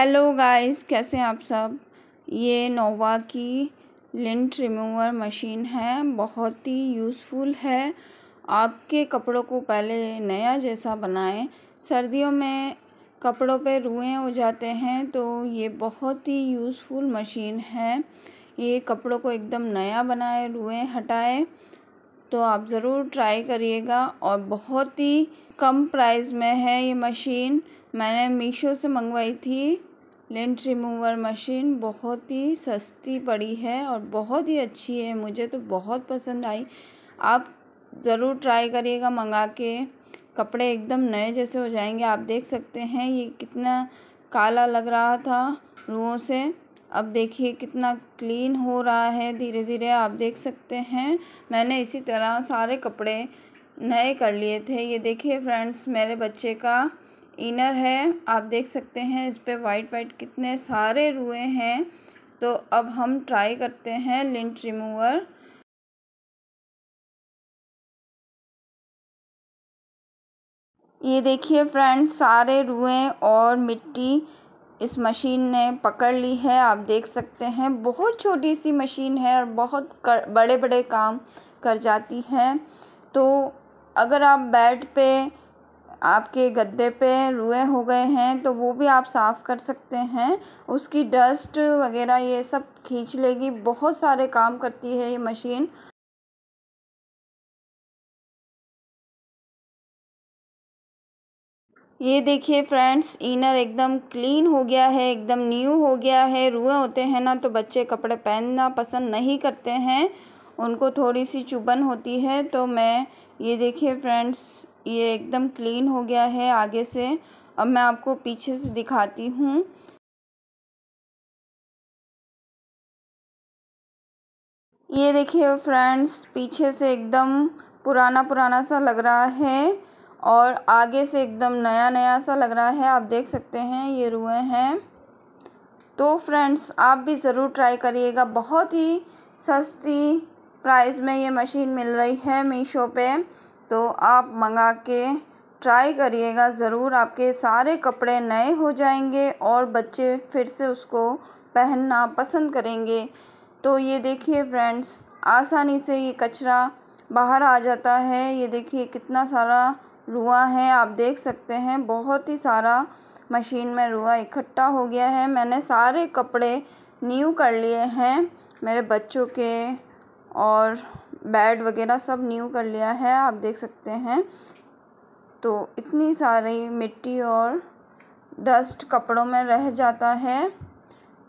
hello guys कैसे हैं आप सब ये नोवा की लिंट रिमूवर मशीन है बहुत ही यूज़फुल है आपके कपड़ों को पहले नया जैसा बनाएं सर्दियों में कपड़ों पे रुएँ हो जाते हैं तो ये बहुत ही यूज़फुल मशीन है ये कपड़ों को एकदम नया बनाए रुएँ हटाए तो आप ज़रूर ट्राई करिएगा और बहुत ही कम प्राइस में है ये मशीन मैंने मीशो से मंगवाई थी लेंट रिमूवर मशीन बहुत ही सस्ती पड़ी है और बहुत ही अच्छी है मुझे तो बहुत पसंद आई आप ज़रूर ट्राई करिएगा मंगा के कपड़े एकदम नए जैसे हो जाएंगे आप देख सकते हैं ये कितना काला लग रहा था रुओं से अब देखिए कितना क्लीन हो रहा है धीरे धीरे आप देख सकते हैं मैंने इसी तरह सारे कपड़े नए कर लिए थे ये देखिए फ्रेंड्स मेरे बच्चे का इनर है आप देख सकते हैं इस पे वाइट वाइट कितने सारे रुए हैं तो अब हम ट्राई करते हैं लिंट रिमूवर ये देखिए फ्रेंड्स सारे रुएँ और मिट्टी इस मशीन ने पकड़ ली है आप देख सकते हैं बहुत छोटी सी मशीन है और बहुत कर, बड़े बड़े काम कर जाती है तो अगर आप बेड पे आपके गद्दे पे रुए हो गए हैं तो वो भी आप साफ़ कर सकते हैं उसकी डस्ट वगैरह ये सब खींच लेगी बहुत सारे काम करती है ये मशीन ये देखिए फ्रेंड्स इनर एकदम क्लीन हो गया है एकदम न्यू हो गया है रुए होते हैं ना तो बच्चे कपड़े पहनना पसंद नहीं करते हैं उनको थोड़ी सी चुभन होती है तो मैं ये देखिए फ्रेंड्स ये एकदम क्लीन हो गया है आगे से अब मैं आपको पीछे से दिखाती हूँ ये देखिए फ्रेंड्स पीछे से एकदम पुराना पुराना सा लग रहा है और आगे से एकदम नया नया सा लग रहा है आप देख सकते हैं ये रुए हैं तो फ्रेंड्स आप भी ज़रूर ट्राई करिएगा बहुत ही सस्ती प्राइस में ये मशीन मिल रही है मीशो पे तो आप मंगा के ट्राई करिएगा ज़रूर आपके सारे कपड़े नए हो जाएंगे और बच्चे फिर से उसको पहनना पसंद करेंगे तो ये देखिए फ्रेंड्स आसानी से ये कचरा बाहर आ जाता है ये देखिए कितना सारा रुआ है आप देख सकते हैं बहुत ही सारा मशीन में रुआ इकट्ठा हो गया है मैंने सारे कपड़े न्यू कर लिए हैं मेरे बच्चों के और बेड वगैरह सब न्यू कर लिया है आप देख सकते हैं तो इतनी सारी मिट्टी और डस्ट कपड़ों में रह जाता है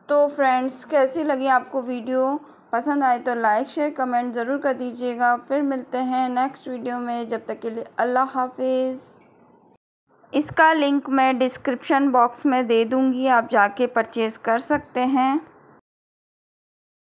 तो फ्रेंड्स कैसी लगी आपको वीडियो पसंद आए तो लाइक शेयर कमेंट ज़रूर कर दीजिएगा फिर मिलते हैं नेक्स्ट वीडियो में जब तक के लिए अल्लाह हाफिज़ इसका लिंक मैं डिस्क्रिप्शन बॉक्स में दे दूँगी आप जाके परचेज़ कर सकते हैं